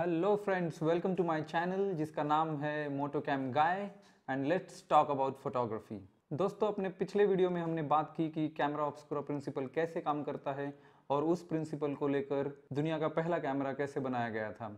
hello friends welcome to my channel जिसका नाम है moto cam guy and let's talk about photography दोस्तों अपने पिछले वीडियो में हमने बात की कि कैमरा ऑब्स्कुरा प्रिंसिपल कैसे काम करता है और उस प्रिंसिपल को लेकर दुनिया का पहला कैमरा कैसे बनाया गया था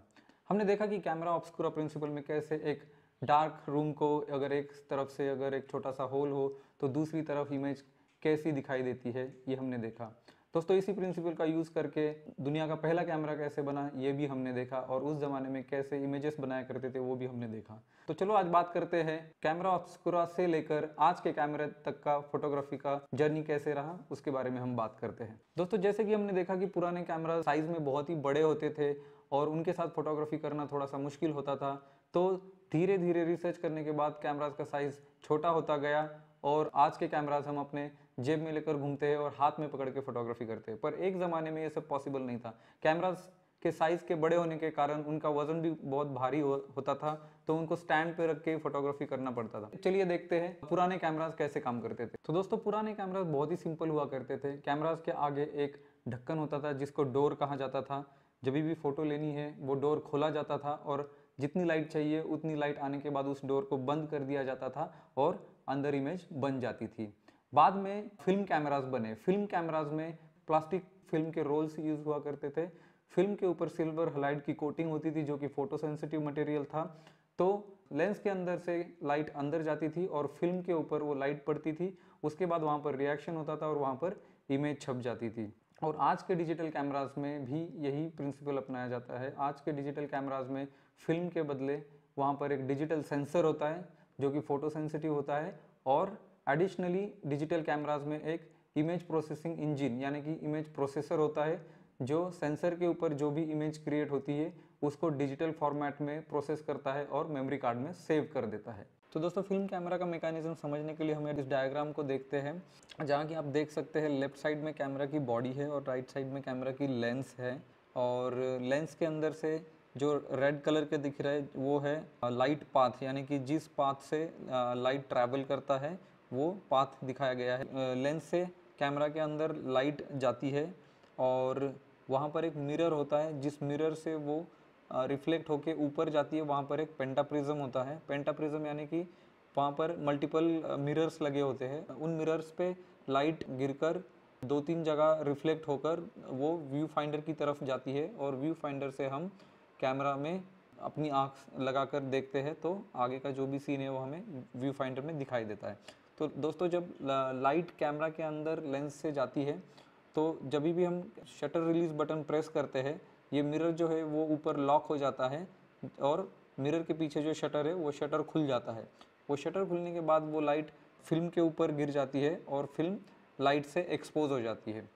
हमने देखा कि कैमरा ऑब्स्कुरा प्रिंसिपल में कैसे एक डार्क रूम को अगर एक तरफ से अगर एक छोटा सा होल हो तो दूसरी तरफ इमेज कैसी दिखाई देती है ये हमने देखा दोस्तों इसी प्रिंसिपल का यूज़ करके दुनिया का पहला कैमरा कैसे बना ये भी हमने देखा और उस ज़माने में कैसे इमेजेस बनाया करते थे वो भी हमने देखा तो चलो आज बात करते हैं कैमरा ऑब्सकुरा से लेकर आज के कैमरे तक का फोटोग्राफी का जर्नी कैसे रहा उसके बारे में हम बात करते हैं दोस्तों जैसे कि हमने देखा कि पुराने कैमरा साइज़ में बहुत ही बड़े होते थे और उनके साथ फोटोग्राफी करना थोड़ा सा मुश्किल होता था तो धीरे धीरे रिसर्च करने के बाद कैमराज का साइज़ छोटा होता गया और आज के कैमराज हम अपने जेब में लेकर घूमते हैं और हाथ में पकड़ के फोटोग्राफी करते हैं पर एक ज़माने में ये सब पॉसिबल नहीं था कैमराज के साइज़ के बड़े होने के कारण उनका वजन भी बहुत भारी हो, होता था तो उनको स्टैंड पे रख के फोटोग्राफी करना पड़ता था चलिए देखते हैं पुराने कैमराज कैसे काम करते थे तो दोस्तों पुराने कैमराज बहुत ही सिंपल हुआ करते थे कैमराज के आगे एक ढक्कन होता था जिसको डोर कहा जाता था जब भी फ़ोटो लेनी है वो डोर खोला जाता था और जितनी लाइट चाहिए उतनी लाइट आने के बाद उस डोर को बंद कर दिया जाता था और अंदर इमेज बन जाती थी बाद में फिल्म कैमराज बने फिल्म कैमराज में प्लास्टिक फिल्म के रोल्स यूज हुआ करते थे फिल्म के ऊपर सिल्वर हलाइट की कोटिंग होती थी जो कि फोटो सेंसिटिव मटेरियल था तो लेंस के अंदर से लाइट अंदर जाती थी और फिल्म के ऊपर वो लाइट पड़ती थी उसके बाद वहाँ पर रिएक्शन होता था और वहाँ पर इमेज छप जाती थी और आज के डिजिटल कैमराज में भी यही प्रिंसिपल अपनाया जाता है आज के डिजिटल कैमराज में फिल्म के बदले वहाँ पर एक डिजिटल सेंसर होता है जो कि फोटो सेंसिटिव होता है और एडिशनली डिजिटल कैमराज में एक इमेज प्रोसेसिंग इंजिन यानी कि इमेज प्रोसेसर होता है जो सेंसर के ऊपर जो भी इमेज क्रिएट होती है उसको डिजिटल फॉर्मेट में प्रोसेस करता है और मेमोरी कार्ड में सेव कर देता है तो दोस्तों फिल्म कैमरा का मेकानिज्म समझने के लिए हमें इस डायग्राम को देखते हैं जहाँ कि आप देख सकते हैं लेफ्ट साइड में कैमरा की बॉडी है और राइट साइड में कैमरा की लेंस है और लेंस के अंदर से जो रेड कलर के दिख रहे वो है लाइट पाथ यानी कि जिस पाथ से लाइट ट्रैवल करता है वो पाथ दिखाया गया है लेंस से कैमरा के अंदर लाइट जाती है और वहाँ पर एक मिरर होता है जिस मिरर से वो रिफ्लेक्ट होके ऊपर जाती है वहाँ पर एक पेंटाप्रिज्म होता है पेंटाप्रिज्म यानी कि वहाँ पर मल्टीपल मिरर्स लगे होते हैं उन मिरर्स पे लाइट गिरकर दो तीन जगह रिफ्लेक्ट होकर वो व्यू फाइंडर की तरफ जाती है और व्यू फाइंडर से हम कैमरा में अपनी आँख लगाकर देखते हैं तो आगे का जो भी सीन है वो हमें व्यू फाइंडर में दिखाई देता है तो दोस्तों जब लाइट कैमरा के अंदर लेंस से जाती है तो जब भी हम शटर रिलीज बटन प्रेस करते हैं ये मिरर जो है वो ऊपर लॉक हो जाता है और मिरर के पीछे जो शटर है वो शटर खुल जाता है वो शटर खुलने के बाद वो लाइट फिल्म के ऊपर गिर जाती है और फिल्म लाइट से एक्सपोज हो जाती है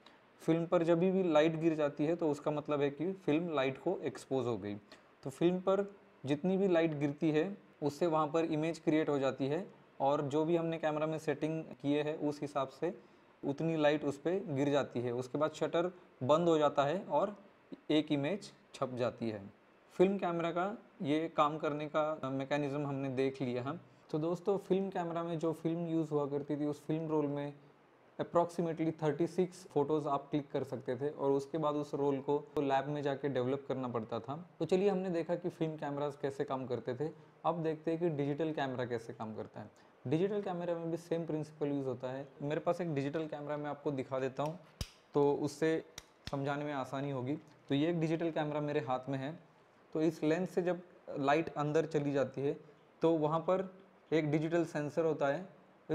फिल्म पर जब भी लाइट गिर जाती है तो उसका मतलब है कि फिल्म लाइट को एक्सपोज हो गई तो फिल्म पर जितनी भी लाइट गिरती है उससे वहाँ पर इमेज क्रिएट हो जाती है और जो भी हमने कैमरा में सेटिंग किए हैं उस हिसाब से उतनी लाइट उस पर गिर जाती है उसके बाद शटर बंद हो जाता है और एक इमेज छप जाती है फिल्म कैमरा का ये काम करने का मैकेनिज़्म हमने देख लिया है तो दोस्तों फिल्म कैमरा में जो फिल्म यूज़ हुआ करती थी उस फिल्म रोल में अप्रॉक्सीमेटली 36 फ़ोटोज़ आप क्लिक कर सकते थे और उसके बाद उस रोल को तो लैब में जाके डेवलप करना पड़ता था तो चलिए हमने देखा कि फिल्म कैमराज कैसे काम करते थे अब देखते हैं कि डिजिटल कैमरा कैसे काम करता है डिजिटल कैमरा में भी सेम प्रिंसिपल यूज़ होता है मेरे पास एक डिजिटल कैमरा मैं आपको दिखा देता हूँ तो उससे समझाने में आसानी होगी तो ये एक डिजिटल कैमरा मेरे हाथ में है तो इस लेंस से जब लाइट अंदर चली जाती है तो वहाँ पर एक डिजिटल सेंसर होता है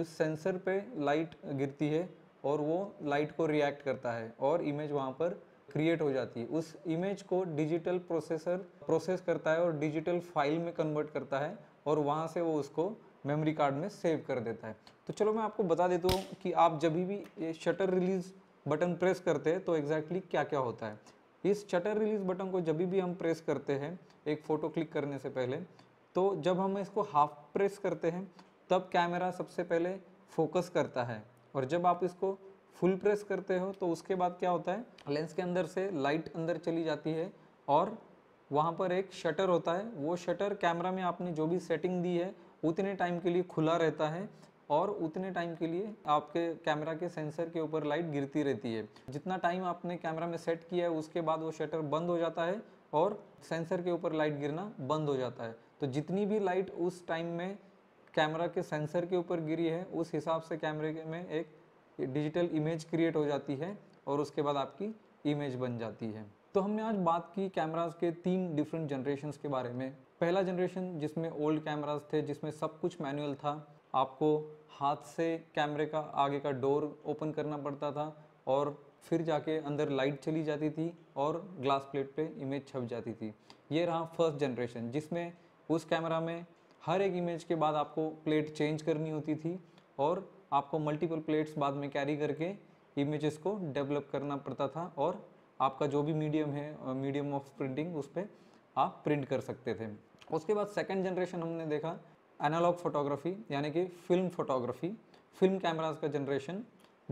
उस सेंसर पे लाइट गिरती है और वो लाइट को रिएक्ट करता है और इमेज वहाँ पर क्रिएट हो जाती है उस इमेज को डिजिटल प्रोसेसर प्रोसेस करता है और डिजिटल फाइल में कन्वर्ट करता है और वहाँ से वो उसको मेमोरी कार्ड में सेव कर देता है तो चलो मैं आपको बता देता हूँ कि आप जब भी ये शटर रिलीज़ बटन प्रेस करते हैं तो एग्जैक्टली क्या क्या होता है इस शटर रिलीज़ बटन को जब भी हम प्रेस करते हैं एक फ़ोटो क्लिक करने से पहले तो जब हम इसको हाफ प्रेस करते हैं तब कैमरा सबसे पहले फोकस करता है और जब आप इसको फुल प्रेस करते हो तो उसके बाद क्या होता है लेंस के अंदर से लाइट अंदर चली जाती है और वहाँ पर एक शटर होता है वो शटर कैमरा में आपने जो भी सेटिंग दी है उतने टाइम के लिए खुला रहता है और उतने टाइम के लिए आपके कैमरा के सेंसर के ऊपर लाइट गिरती रहती है जितना टाइम आपने कैमरा में सेट किया है उसके बाद वो शटर बंद हो जाता है और सेंसर के ऊपर लाइट गिरना बंद हो जाता है तो जितनी भी लाइट उस टाइम में कैमरा के सेंसर के ऊपर गिरी है उस हिसाब से कैमरे में एक डिजिटल इमेज क्रिएट हो जाती है और उसके बाद आपकी इमेज बन जाती है तो हमने आज बात की कैमराज के तीन डिफरेंट जनरेशन के बारे में पहला जनरेशन जिसमें ओल्ड कैमराज थे जिसमें सब कुछ मैनुअल था आपको हाथ से कैमरे का आगे का डोर ओपन करना पड़ता था और फिर जाके अंदर लाइट चली जाती थी और ग्लास प्लेट पे इमेज छप जाती थी ये रहा फर्स्ट जनरेशन जिसमें उस कैमरा में हर एक इमेज के बाद आपको प्लेट चेंज करनी होती थी और आपको मल्टीपल प्लेट्स बाद में कैरी करके इमेजेस को डेवलप करना पड़ता था और आपका जो भी मीडियम है मीडियम ऑफ प्रिंटिंग उस पर आप प्रिंट कर सकते थे उसके बाद सेकेंड जनरेशन हमने देखा एनालॉग फोटोग्राफी यानी कि फिल्म फोटोग्राफी फिल्म कैमराज का जनरेशन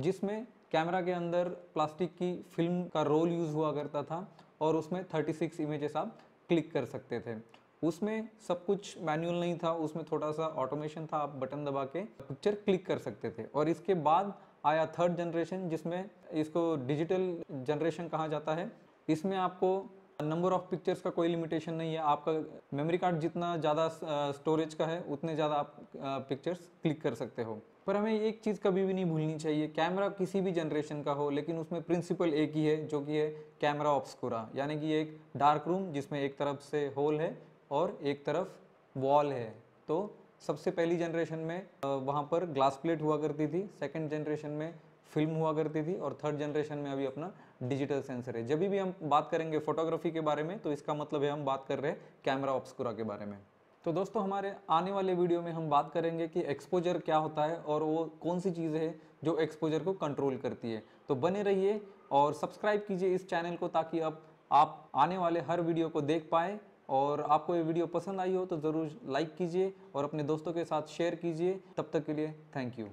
जिसमें कैमरा के अंदर प्लास्टिक की फिल्म का रोल यूज़ हुआ करता था और उसमें 36 इमेजेस आप क्लिक कर सकते थे उसमें सब कुछ मैनुअल नहीं था उसमें थोड़ा सा ऑटोमेशन था आप बटन दबा के पिक्चर क्लिक कर सकते थे और इसके बाद आया थर्ड जनरेशन जिसमें इसको डिजिटल जनरेशन कहा जाता है इसमें आपको नंबर ऑफ पिक्चर्स का कोई लिमिटेशन नहीं है आपका मेमोरी कार्ड जितना ज़्यादा स्टोरेज का है उतने ज़्यादा आप पिक्चर्स क्लिक कर सकते हो पर हमें एक चीज़ कभी भी नहीं भूलनी चाहिए कैमरा किसी भी जनरेशन का हो लेकिन उसमें प्रिंसिपल एक ही है जो कि है कैमरा ऑप्सकोरा यानी कि एक डार्क रूम जिसमें एक तरफ से होल है और एक तरफ वॉल है तो सबसे पहली जनरेशन में वहाँ पर ग्लास प्लेट हुआ करती थी सेकेंड जनरेशन में फिल्म हुआ करती थी और थर्ड जनरेशन में अभी अपना डिजिटल सेंसर है जब भी हम बात करेंगे फोटोग्राफी के बारे में तो इसका मतलब है हम बात कर रहे हैं कैमरा ऑप्सकुरा के बारे में तो दोस्तों हमारे आने वाले वीडियो में हम बात करेंगे कि एक्सपोजर क्या होता है और वो कौन सी चीज़ है जो एक्सपोजर को कंट्रोल करती है तो बने रहिए और सब्सक्राइब कीजिए इस चैनल को ताकि अब आप आने वाले हर वीडियो को देख पाएँ और आपको ये वीडियो पसंद आई हो तो ज़रूर लाइक कीजिए और अपने दोस्तों के साथ शेयर कीजिए तब तक के लिए थैंक यू